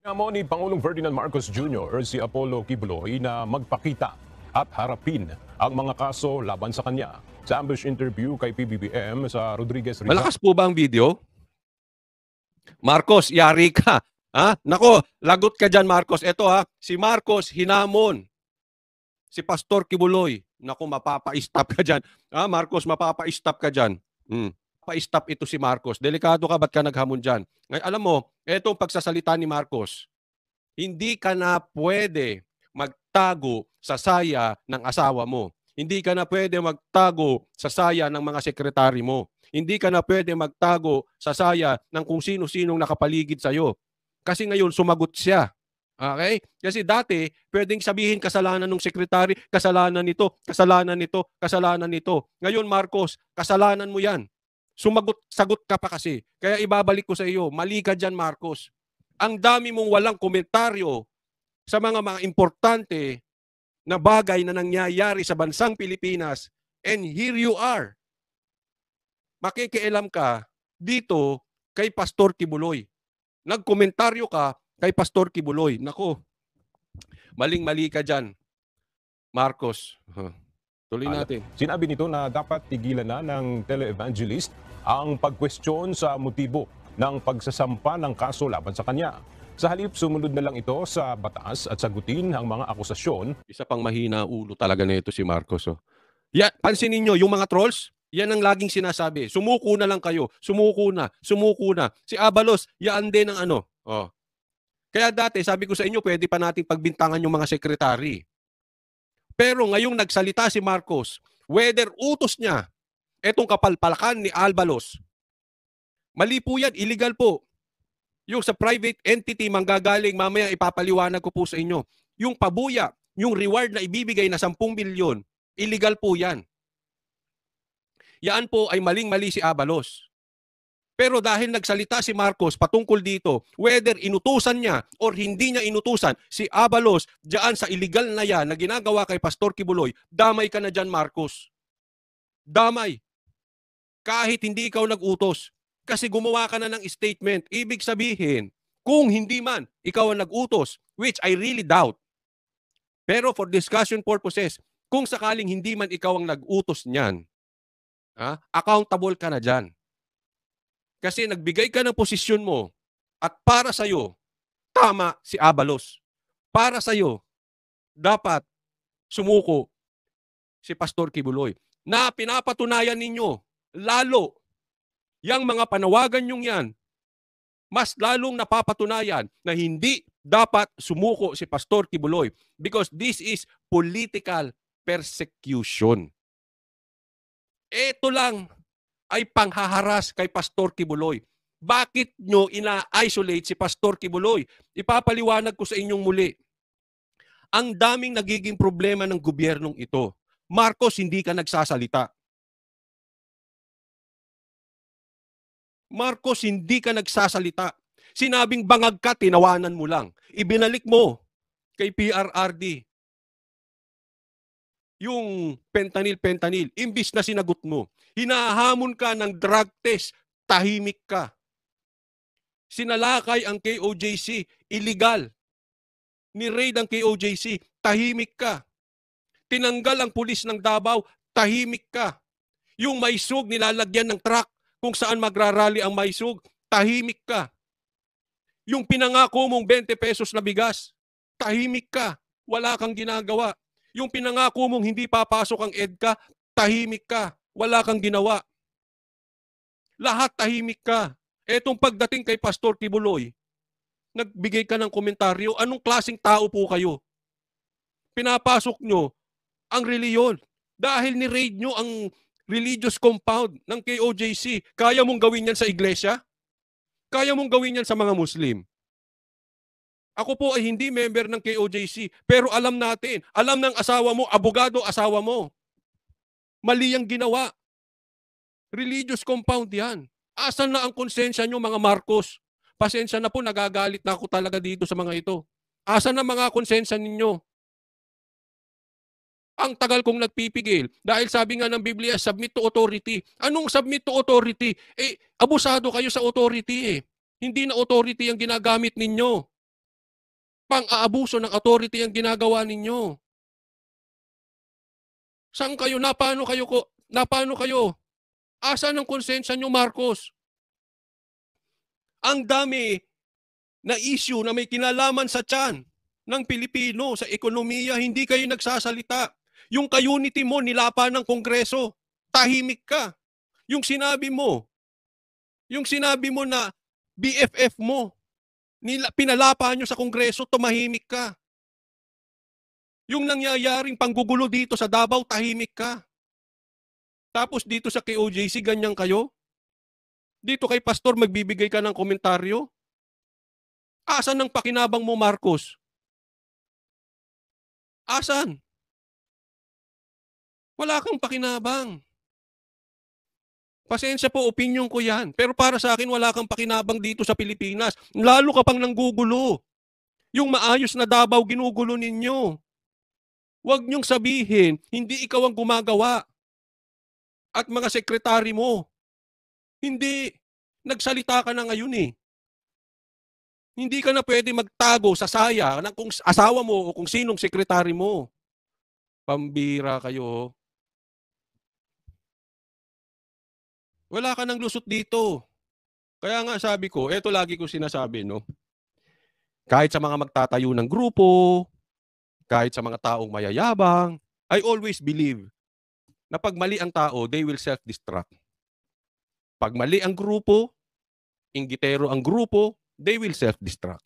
Pinamo ni Pangulong Ferdinand Marcos Jr. si Apollo Kibloy na magpakita at harapin ang mga kaso laban sa kanya. Sa ambush interview kay PBBM sa Rodriguez Rizal. Malakas po ba ang video? Marcos, yari ka. Ha? Nako, lagot ka dyan Marcos. Ito ha, si Marcos hinamon. Si Pastor Kibuloy. Nako, mapapa-stop ka dyan. Ha, Marcos, mapapa-stop ka dyan. Mm mapa-stop ito si Marcos. Delikado ka, ba't ka naghamon dyan? Ngayon, alam mo, etong pagsasalita ni Marcos, hindi ka na pwede magtago sa saya ng asawa mo. Hindi ka na pwede magtago sa saya ng mga sekretary mo. Hindi ka na pwede magtago sa saya ng kung sino-sinong nakapaligid sa'yo. Kasi ngayon, sumagot siya. Okay? Kasi dati, pwedeng sabihin kasalanan ng sekretary, kasalanan nito, kasalanan nito, kasalanan nito. Ngayon, Marcos, kasalanan mo yan. Sumagot, sagot ka pa kasi. Kaya ibabalik ko sa iyo, mali ka dyan Marcos. Ang dami mong walang komentaryo sa mga mga importante na bagay na nangyayari sa bansang Pilipinas and here you are. Makikialam ka dito kay Pastor Tibuloy. Nagkomentaryo ka kay Pastor Kibuloy. Nako, maling-mali ka dyan. Marcos. Huh. Tuloy natin. Sinabi nito na dapat tigilan na ng televangelist ang pagkwestiyon sa motibo ng pagsasampa ng kaso laban sa kanya. Sa halip, sumunod na lang ito sa batas at sagutin ang mga akusasyon. Isa pang mahina ulo talaga na ito si Marcos. Oh. Yeah, pansin nyo, yung mga trolls, yan ang laging sinasabi. Sumuko na lang kayo. Sumuko na. Sumuko na. Si Abalos, yaan din ang ano. Oh. Kaya dati, sabi ko sa inyo, pwede pa nating pagbintangan yung mga sekretary. Pero ngayong nagsalita si Marcos, whether utos niya etong kapalpalakan ni Albalos. Mali po yan, illegal po. Yung sa private entity manggagaling, mamaya ipapaliwanag ko po sa inyo. Yung pabuya, yung reward na ibibigay na 10 milyon, illegal po yan. Yaan po ay maling-mali si Abalos. Pero dahil nagsalita si Marcos patungkol dito, whether inutusan niya or hindi niya inutusan, si Abalos, diyan sa illegal na yan na ginagawa kay Pastor Kibuloy, damay ka na dyan Marcos. Damay kahit hindi ikaw nag-utos. Kasi gumawa ka na ng statement. Ibig sabihin, kung hindi man ikaw ang nag-utos, which I really doubt. Pero for discussion purposes, kung sakaling hindi man ikaw ang nag-utos niyan, ha, accountable ka na dyan. Kasi nagbigay ka ng posisyon mo at para sa'yo, tama si Abalos. Para sa'yo, dapat sumuko si Pastor Kibuloy na pinapatunayan ninyo lalo yang mga panawagan niyong yan, mas lalong napapatunayan na hindi dapat sumuko si Pastor Kibuloy because this is political persecution. Ito lang ay panghaharas kay Pastor Kibuloy. Bakit nyo ina-isolate si Pastor Kibuloy? Ipapaliwanag ko sa inyong muli. Ang daming nagiging problema ng gobyernong ito. Marcos, hindi ka nagsasalita. Marcos, hindi ka nagsasalita. Sinabing bangag ka, tinawanan mo lang. Ibinalik mo kay PRRD yung fentanyl, fentanyl. Imbis na sinagot mo, hinahamon ka ng drug test, tahimik ka. Sinalakay ang KOJC, illegal. Ni-raid ang KOJC, tahimik ka. Tinanggal ang pulis ng Davao, tahimik ka. Yung maisog nilalagyan ng truck, kung saan magrarally ang maisog, tahimik ka. Yung pinangako mong 20 pesos na bigas, tahimik ka. Wala kang ginagawa. Yung pinangako mong hindi papasok ang EDCA, tahimik ka. Wala kang ginawa. Lahat tahimik ka. Etong pagdating kay Pastor Tibuloy, nagbigay ka ng komentaryo, anong klasing tao po kayo? Pinapasok nyo ang reliyon. Dahil ni-raid nyo ang religious compound ng KOJC. Kaya mong gawin yan sa iglesia? Kaya mong gawin yan sa mga Muslim? Ako po ay hindi member ng KOJC, pero alam natin, alam ng asawa mo, abogado asawa mo. Mali ang ginawa. Religious compound yan. Asan na ang konsensya nyo mga Marcos? Pasensya na po, nagagalit na ako talaga dito sa mga ito. Asan na mga konsensya ninyo? Ang tagal kong nagpipigil. Dahil sabi nga ng Biblia, submit to authority. Anong submit to authority? Eh, abusado kayo sa authority eh. Hindi na authority ang ginagamit ninyo. Pang-aabuso ng authority ang ginagawa ninyo. Saan kayo? Napano kayo? Ko, napano kayo? Asa ng konsensya nyo, Marcos? Ang dami na issue na may kinalaman sa tiyan ng Pilipino sa ekonomiya, hindi kayo nagsasalita. Yung ka-unity mo, nilapa ng Kongreso. Tahimik ka. Yung sinabi mo, yung sinabi mo na BFF mo, nila, pinalapa nyo sa Kongreso, tumahimik ka. Yung nangyayaring panggugulo dito sa Davao, tahimik ka. Tapos dito sa KOJC, ganyan kayo? Dito kay pastor, magbibigay ka ng komentaryo? Asan ang pakinabang mo, Marcos? Asan? Wala kang pakinabang. Pasensya po, opinion ko yan. Pero para sa akin, wala kang pakinabang dito sa Pilipinas. Lalo ka pang nanggugulo. Yung maayos na Dabaw, ginugulo ninyo. Huwag niyong sabihin, hindi ikaw ang gumagawa. At mga sekretary mo. Hindi. Nagsalita ka na ngayon eh. Hindi ka na pwede magtago sa saya ng kung asawa mo o kung sinong sekretary mo. Pambira kayo. Oh. Wala ka ng lusot dito. Kaya nga sabi ko, eto lagi ko sinasabi, no? Kahit sa mga magtatayo ng grupo, kahit sa mga taong mayayabang, I always believe na pag mali ang tao, they will self-destruct. Pag mali ang grupo, inggitero ang grupo, they will self-destruct.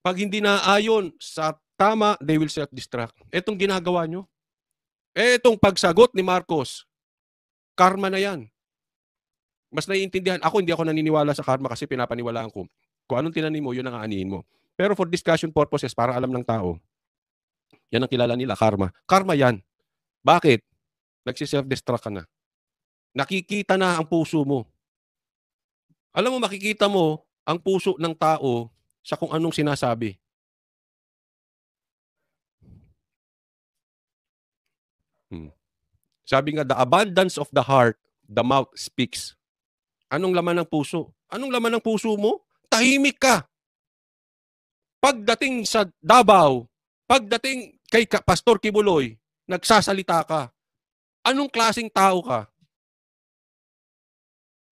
Pag hindi naayon sa tama, they will self-destruct. Etong ginagawa nyo. Etong pagsagot ni Marcos Karma na yan. Mas naiintindihan. Ako hindi ako naniniwala sa karma kasi pinapaniwalaan ko. Kung anong tinanim mo, yun ang aanihin mo. Pero for discussion purposes, para alam ng tao, yan ang kilala nila, karma. Karma yan. Bakit? Nagsiself-destruct ka na. Nakikita na ang puso mo. Alam mo, makikita mo ang puso ng tao sa kung anong sinasabi. Hmm. Sabi nga, the abundance of the heart, the mouth speaks. Anong laman ng puso? Anong laman ng puso mo? Tahimik ka. Pagdating sa Davao, pagdating kay Pastor Kibuloy, nagsasalita ka. Anong klasing tao ka?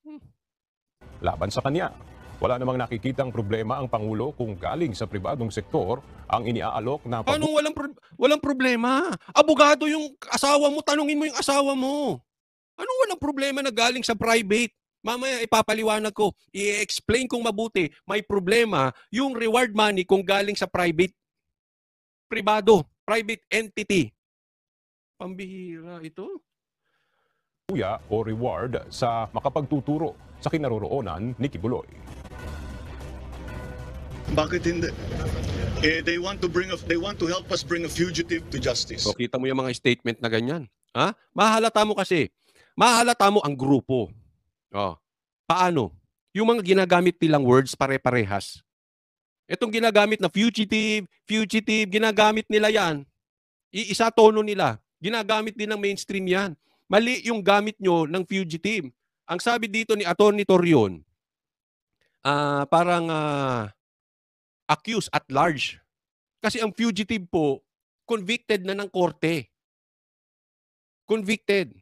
Hmm. Laban sa kanya. Wala namang nakikitang problema ang Pangulo kung galing sa pribadong sektor ang iniaalok na... Paano walang, pro- walang problema? Abogado yung asawa mo, tanungin mo yung asawa mo. Ano walang problema na galing sa private? Mamaya ipapaliwanag ko, i-explain kong mabuti, may problema yung reward money kung galing sa private pribado, private entity. Pambihira ito. Kuya o reward sa makapagtuturo sa kinaroroonan ni Kibuloy. Bakit hindi? Eh, they want to bring a, they want to help us bring a fugitive to justice. So, kita mo yung mga statement na ganyan. Ha? Mahalata mo kasi. Mahalata mo ang grupo. Oh. Paano? Yung mga ginagamit nilang words pare-parehas. Itong ginagamit na fugitive, fugitive, ginagamit nila yan. Iisa tono nila. Ginagamit din ng mainstream yan. Mali yung gamit nyo ng fugitive. Ang sabi dito ni Atty. Torion, uh, parang uh, accused at large. Kasi ang fugitive po, convicted na ng korte. Convicted.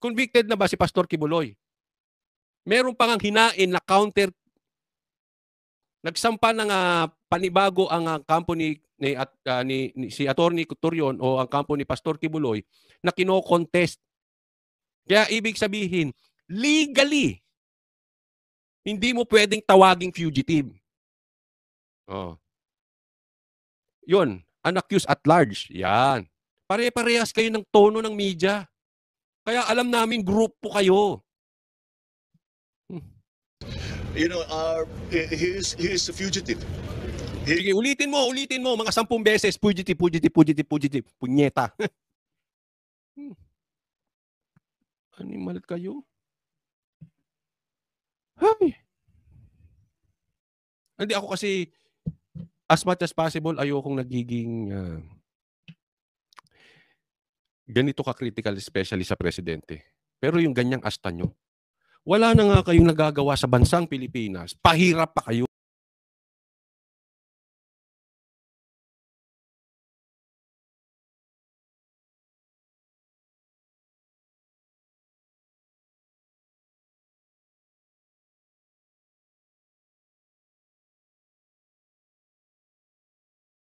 Convicted na ba si Pastor Kibuloy? Meron pang ang hinain na counter. Nagsampa ng uh, panibago ang uh, ah, company ni, at, uh, ni, ni si Attorney Turion o ang kampo ni Pastor Kibuloy na kino Kaya ibig sabihin, legally, hindi mo pwedeng tawaging fugitive. Oo. Oh. Yun, unaccused at large. Yan. Pare-parehas kayo ng tono ng media. Kaya alam namin grupo kayo. Hmm. You know, uh, he's, he's a fugitive. He... Sige, ulitin mo, ulitin mo. Mga sampung beses, fugitive, fugitive, fugitive, fugitive. Punyeta. hmm. Animal kayo. Hey. Hindi ako kasi as much as possible, ayokong nagiging uh, ganito ka-critical, especially sa presidente. Pero yung ganyang asta nyo, wala na nga kayong nagagawa sa bansang Pilipinas. Pahirap pa kayo.